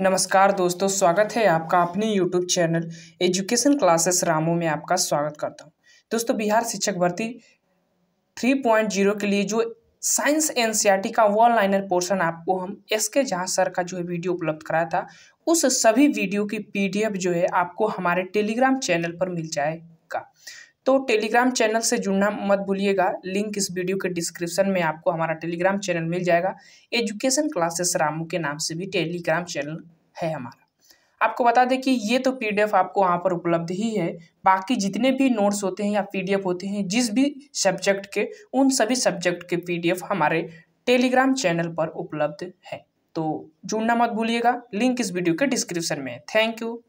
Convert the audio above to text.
नमस्कार दोस्तों स्वागत है आपका अपने यूट्यूब चैनल एजुकेशन क्लासेस रामो में आपका स्वागत करता हूं दोस्तों बिहार शिक्षक भर्ती 3.0 के लिए जो साइंस टी e का वन लाइनर पोर्शन आपको हम एस के जहाँ सर का जो है वीडियो उपलब्ध कराया था उस सभी वीडियो की पीडीएफ जो है आपको हमारे टेलीग्राम चैनल पर मिल जाएगा तो टेलीग्राम चैनल से जुड़ना मत भूलिएगा लिंक इस वीडियो के डिस्क्रिप्शन में आपको हमारा टेलीग्राम चैनल मिल जाएगा एजुकेशन क्लासेस रामू के नाम से भी टेलीग्राम चैनल है हमारा आपको बता दें कि ये तो पीडीएफ आपको वहाँ पर उपलब्ध ही है बाकी जितने भी नोट्स होते हैं या पीडीएफ होते हैं जिस भी सब्जेक्ट के उन सभी सब्जेक्ट के पीडीएफ हमारे टेलीग्राम चैनल पर उपलब्ध है तो जुड़ना मत भूलिएगा लिंक इस वीडियो के डिस्क्रिप्शन में है थैंक यू